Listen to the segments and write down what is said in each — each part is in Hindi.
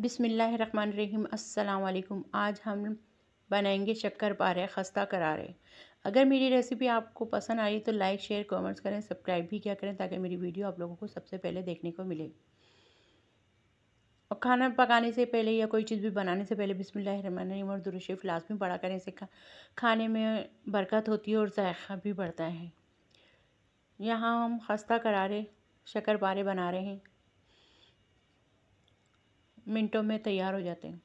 बिसमीम् अल्लाम आज हम बनाएंगे शक्कर पारे खस्ता करारे अगर मेरी रेसिपी आपको पसंद आई तो लाइक शेयर कमेंट्स करें सब्सक्राइब भी किया करें ताकि मेरी वीडियो आप लोगों को सबसे पहले देखने को मिले और खाना पकाने से पहले या कोई चीज़ भी बनाने से पहले बिसमीम और दुरुशेफ लाजमी बड़ा करें इसे खाने में बरकत होती है और जायका भी बढ़ता है यहाँ हम खस्ता करारे शक्कर पारे बना रहे हैं मिनटों में तैयार हो जाते हैं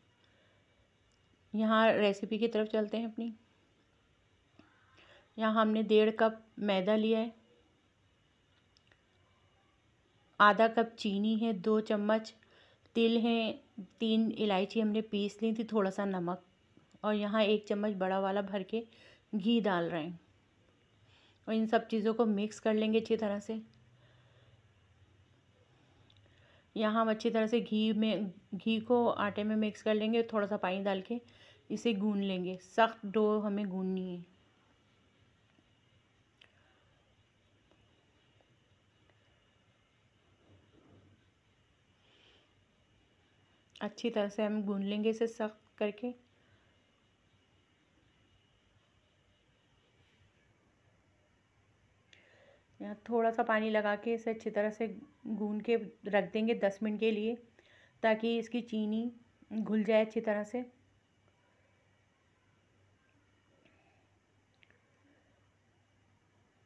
यहाँ रेसिपी की तरफ चलते हैं अपनी यहाँ हमने डेढ़ कप मैदा लिया है आधा कप चीनी है दो चम्मच तिल है तीन इलायची हमने पीस ली थी थोड़ा सा नमक और यहाँ एक चम्मच बड़ा वाला भर के घी डाल रहे हैं और इन सब चीज़ों को मिक्स कर लेंगे अच्छी तरह से यहाँ हम अच्छी तरह से घी में घी को आटे में मिक्स कर लेंगे थोड़ा सा पानी डाल के इसे गून लेंगे सख्त डो हमें गूननी है अच्छी तरह से हम गून लेंगे इसे सख्त करके थोड़ा सा पानी लगा के इसे अच्छी तरह से गून के रख देंगे दस मिनट के लिए ताकि इसकी चीनी घुल जाए अच्छी तरह से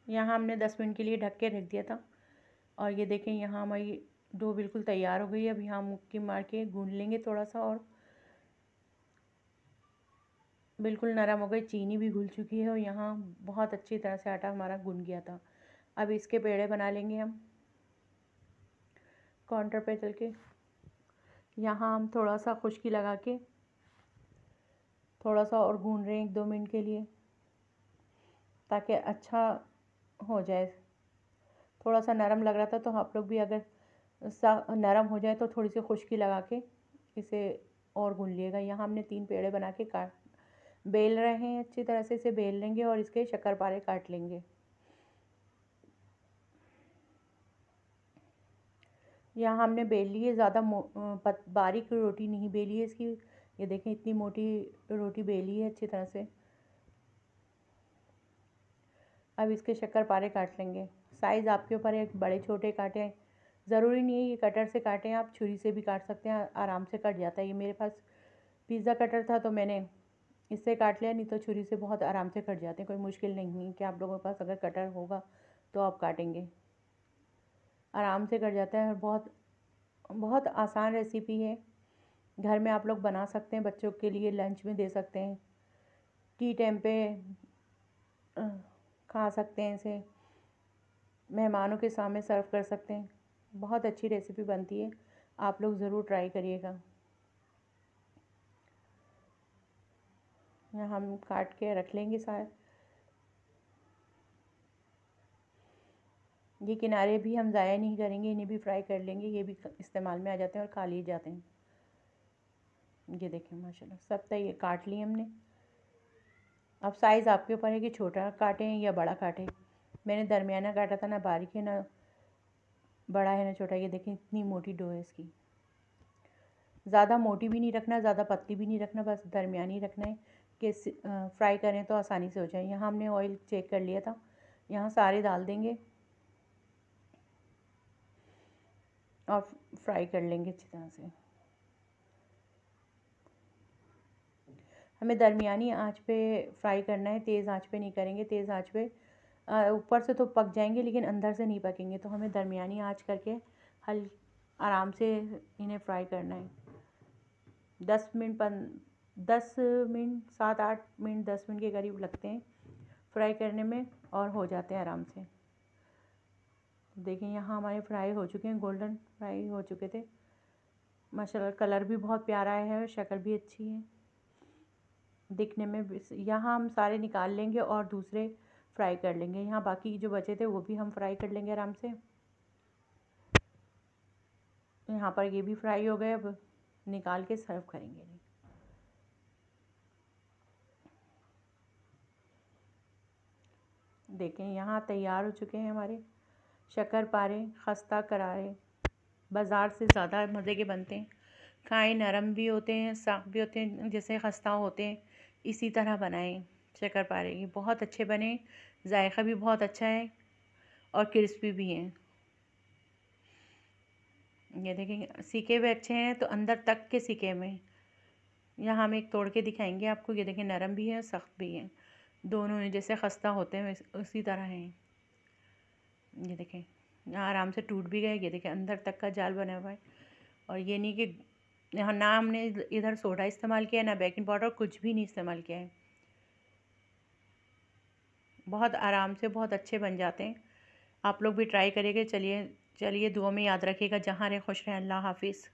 यहाँ हमने दस मिनट के लिए ढक के रख दिया था और ये देखें यहाँ हमारी डो बिल्कुल तैयार हो गई है अब यहाँ मुक्की मार के गूँध लेंगे थोड़ा सा और बिल्कुल नरम हो गई चीनी भी घुल चुकी है और यहाँ बहुत अच्छी तरह से आटा हमारा गुन गया था अब इसके पेड़े बना लेंगे हम काउंटर पे चल के यहाँ हम थोड़ा सा खुश्की लगा के थोड़ा सा और भून रहे हैं एक दो मिनट के लिए ताकि अच्छा हो जाए थोड़ा सा नरम लग रहा था तो आप लोग भी अगर सा नरम हो जाए तो थोड़ी सी खुश्की लगा के इसे और भून लिएगा यहाँ हमने तीन पेड़े बना के काट बेल रहे हैं अच्छी तरह से इसे बेल लेंगे और इसके शक्कर पारे काट लेंगे यहाँ हमने बेल ली है ज़्यादा बारीक रोटी नहीं बेली है इसकी ये देखें इतनी मोटी रोटी बेली है अच्छी तरह से अब इसके शक्कर पारे काट लेंगे साइज़ आपके ऊपर है बड़े छोटे काटें ज़रूरी नहीं है ये कटर से काटें आप छुरी से भी काट सकते हैं आराम से कट जाता है ये मेरे पास पिज़्ज़ा कटर था तो मैंने इससे काट लिया नहीं तो छुरी से बहुत आराम से कट जाते हैं कोई मुश्किल नहीं है कि आप लोगों के पास अगर कटर होगा तो आप काटेंगे आराम से कर जाता है और बहुत बहुत आसान रेसिपी है घर में आप लोग बना सकते हैं बच्चों के लिए लंच में दे सकते हैं टी टाइम पे खा सकते हैं इसे मेहमानों के सामने सर्व कर सकते हैं बहुत अच्छी रेसिपी बनती है आप लोग ज़रूर ट्राई करिएगा हम काट के रख लेंगे सारे ये किनारे भी हम ज़ाया नहीं करेंगे इन्हें भी फ्राई कर लेंगे ये भी इस्तेमाल में आ जाते हैं और खा लिए जाते हैं ये देखें माशाल्लाह सब तय ये काट लिए हमने अब साइज़ आपके ऊपर है कि छोटा काटें या बड़ा काटें मैंने दरमियाना काटा था ना बारीक है ना बड़ा है ना छोटा ये देखें इतनी मोटी डो है इसकी ज़्यादा मोटी भी नहीं रखना ज़्यादा पतली भी नहीं रखना बस दरमिया ही रखना है कि फ्राई करें तो आसानी से हो जाए यहाँ हमने ऑयल चेक कर लिया था यहाँ सारे डाल देंगे और फ्राई कर लेंगे अच्छी तरह से हमें दरमियानी आंच पे फ्राई करना है तेज़ आंच पे नहीं करेंगे तेज़ आंच पे ऊपर से तो पक जाएंगे लेकिन अंदर से नहीं पकेंगे तो हमें दरमियानी आंच करके हल आराम से इन्हें फ्राई करना है दस मिनट पन दस मिनट सात आठ मिनट दस मिनट के करीब लगते हैं फ्राई करने में और हो जाते हैं आराम से देखें यहाँ हमारे फ्राई हो चुके हैं गोल्डन फ्राई हो चुके थे माशाल्लाह कलर भी बहुत प्यारा आया है और शक्ल भी अच्छी है दिखने में यहाँ हम सारे निकाल लेंगे और दूसरे फ्राई कर लेंगे यहाँ बाकी जो बचे थे वो भी हम फ्राई कर लेंगे आराम से यहाँ पर ये भी फ्राई हो गए अब निकाल के सर्व करेंगे देखें यहाँ तैयार हो चुके हैं हमारे शक्कर पारे खस्ता करारे बाज़ार से ज़्यादा मज़े के बनते हैं खाएँ नरम भी होते हैं साफ़ भी होते हैं जैसे खस्ता होते हैं इसी तरह बनाएं शक्कर पारे ये बहुत अच्छे बने जायका भी बहुत अच्छा है और क्रिस्पी भी हैं ये देखें सीके हुए अच्छे हैं तो अंदर तक के सीके में यहाँ हम एक तोड़ के दिखाएंगे आपको ये देखें नरम भी है सख्त भी है दोनों जैसे खस्ता होते हैं उसी तरह हैं ये देखें आराम से टूट भी गए ये देखें अंदर तक का जाल बना हुआ है और ये नहीं कि यहाँ ना हमने इधर सोडा इस्तेमाल किया है ना बेकिंग पाउडर कुछ भी नहीं इस्तेमाल किया है बहुत आराम से बहुत अच्छे बन जाते हैं आप लोग भी ट्राई करेंगे चलिए चलिए दुआ में याद रखिएगा जहाँ रहे खुश रहें अल्लाह हाफिज़